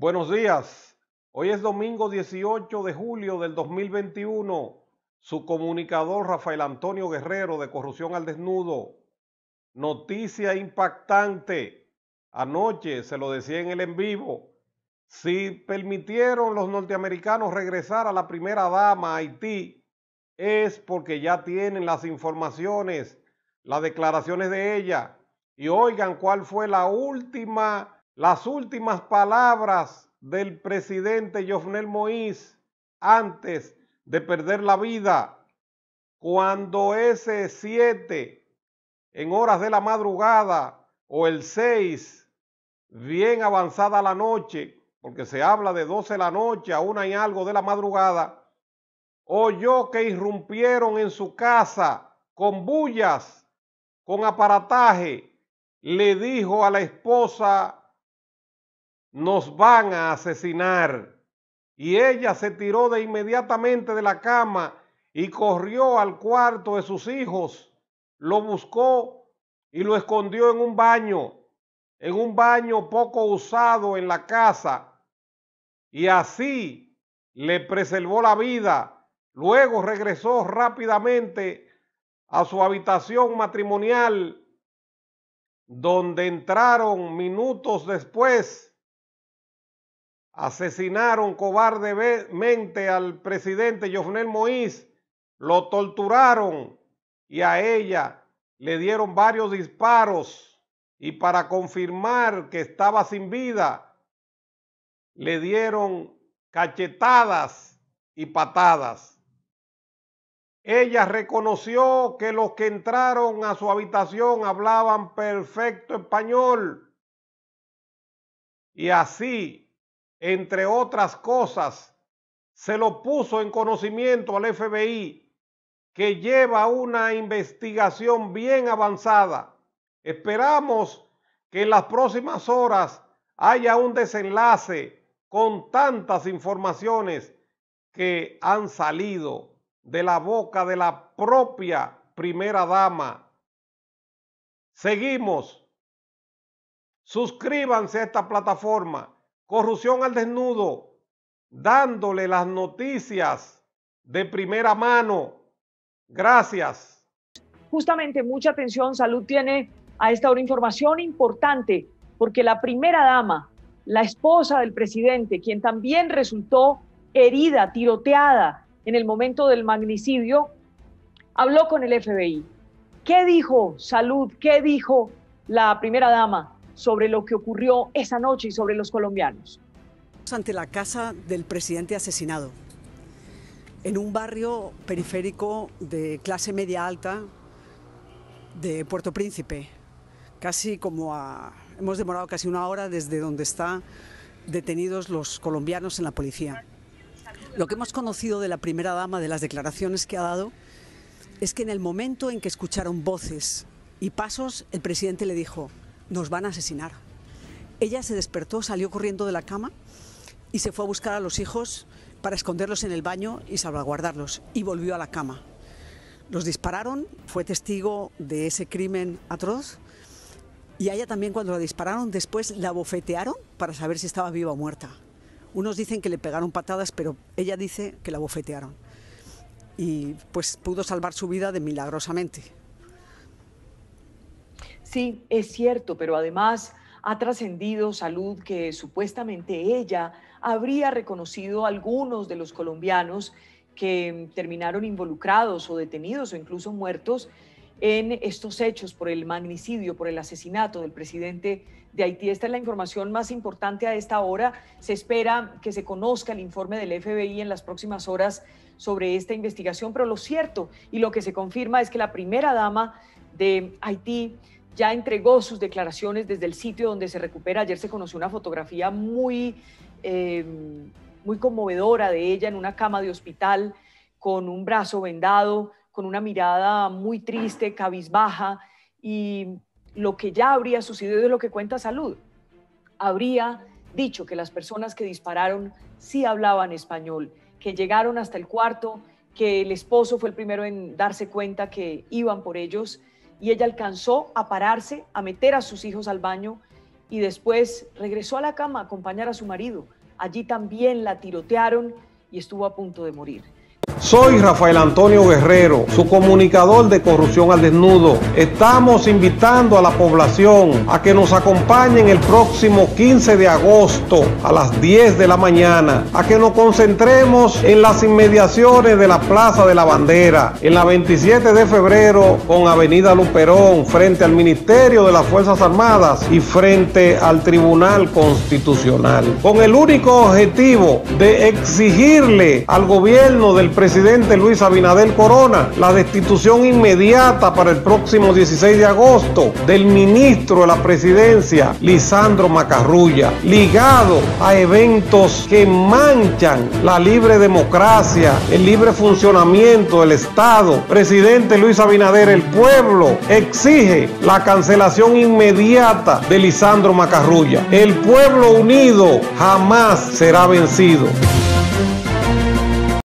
Buenos días. Hoy es domingo 18 de julio del 2021. Su comunicador Rafael Antonio Guerrero de Corrupción al Desnudo. Noticia impactante. Anoche se lo decía en el en vivo. Si permitieron los norteamericanos regresar a la primera dama a Haití, es porque ya tienen las informaciones, las declaraciones de ella. Y oigan cuál fue la última las últimas palabras del presidente Jovenel Moïse antes de perder la vida, cuando ese 7 en horas de la madrugada o el 6 bien avanzada la noche, porque se habla de 12 la noche a una y algo de la madrugada, oyó que irrumpieron en su casa con bullas, con aparataje, le dijo a la esposa nos van a asesinar. Y ella se tiró de inmediatamente de la cama y corrió al cuarto de sus hijos, lo buscó y lo escondió en un baño, en un baño poco usado en la casa. Y así le preservó la vida. Luego regresó rápidamente a su habitación matrimonial, donde entraron minutos después asesinaron cobardemente al presidente Jovenel Moïse, lo torturaron y a ella le dieron varios disparos y para confirmar que estaba sin vida, le dieron cachetadas y patadas. Ella reconoció que los que entraron a su habitación hablaban perfecto español y así entre otras cosas, se lo puso en conocimiento al FBI, que lleva una investigación bien avanzada. Esperamos que en las próximas horas haya un desenlace con tantas informaciones que han salido de la boca de la propia primera dama. Seguimos. Suscríbanse a esta plataforma corrupción al desnudo, dándole las noticias de primera mano. Gracias. Justamente, mucha atención, Salud tiene a esta hora información importante, porque la primera dama, la esposa del presidente, quien también resultó herida, tiroteada en el momento del magnicidio, habló con el FBI. ¿Qué dijo Salud? ¿Qué dijo la primera dama sobre lo que ocurrió esa noche y sobre los colombianos. Ante la casa del presidente asesinado, en un barrio periférico de clase media alta de Puerto Príncipe, casi como a... Hemos demorado casi una hora desde donde están detenidos los colombianos en la policía. Lo que hemos conocido de la primera dama, de las declaraciones que ha dado, es que en el momento en que escucharon voces y pasos, el presidente le dijo, nos van a asesinar. Ella se despertó, salió corriendo de la cama y se fue a buscar a los hijos para esconderlos en el baño y salvaguardarlos y volvió a la cama. Los dispararon, fue testigo de ese crimen atroz y a ella también cuando la dispararon después la bofetearon para saber si estaba viva o muerta. Unos dicen que le pegaron patadas, pero ella dice que la bofetearon. Y pues pudo salvar su vida de milagrosamente. Sí, es cierto, pero además ha trascendido salud que supuestamente ella habría reconocido algunos de los colombianos que terminaron involucrados o detenidos o incluso muertos en estos hechos por el magnicidio, por el asesinato del presidente de Haití. Esta es la información más importante a esta hora. Se espera que se conozca el informe del FBI en las próximas horas sobre esta investigación, pero lo cierto y lo que se confirma es que la primera dama de Haití ya entregó sus declaraciones desde el sitio donde se recupera. Ayer se conoció una fotografía muy, eh, muy conmovedora de ella en una cama de hospital, con un brazo vendado, con una mirada muy triste, cabizbaja, y lo que ya habría sucedido es lo que cuenta Salud. Habría dicho que las personas que dispararon sí hablaban español, que llegaron hasta el cuarto, que el esposo fue el primero en darse cuenta que iban por ellos y ella alcanzó a pararse, a meter a sus hijos al baño y después regresó a la cama a acompañar a su marido. Allí también la tirotearon y estuvo a punto de morir. Soy Rafael Antonio Guerrero, su comunicador de Corrupción al Desnudo. Estamos invitando a la población a que nos acompañen el próximo 15 de agosto a las 10 de la mañana, a que nos concentremos en las inmediaciones de la Plaza de la Bandera, en la 27 de febrero con Avenida Luperón, frente al Ministerio de las Fuerzas Armadas y frente al Tribunal Constitucional, con el único objetivo de exigirle al gobierno del presidente presidente Luis Abinader Corona, la destitución inmediata para el próximo 16 de agosto del ministro de la presidencia, Lisandro Macarrulla, ligado a eventos que manchan la libre democracia, el libre funcionamiento del Estado. Presidente Luis Abinader, el pueblo exige la cancelación inmediata de Lisandro Macarrulla. El pueblo unido jamás será vencido.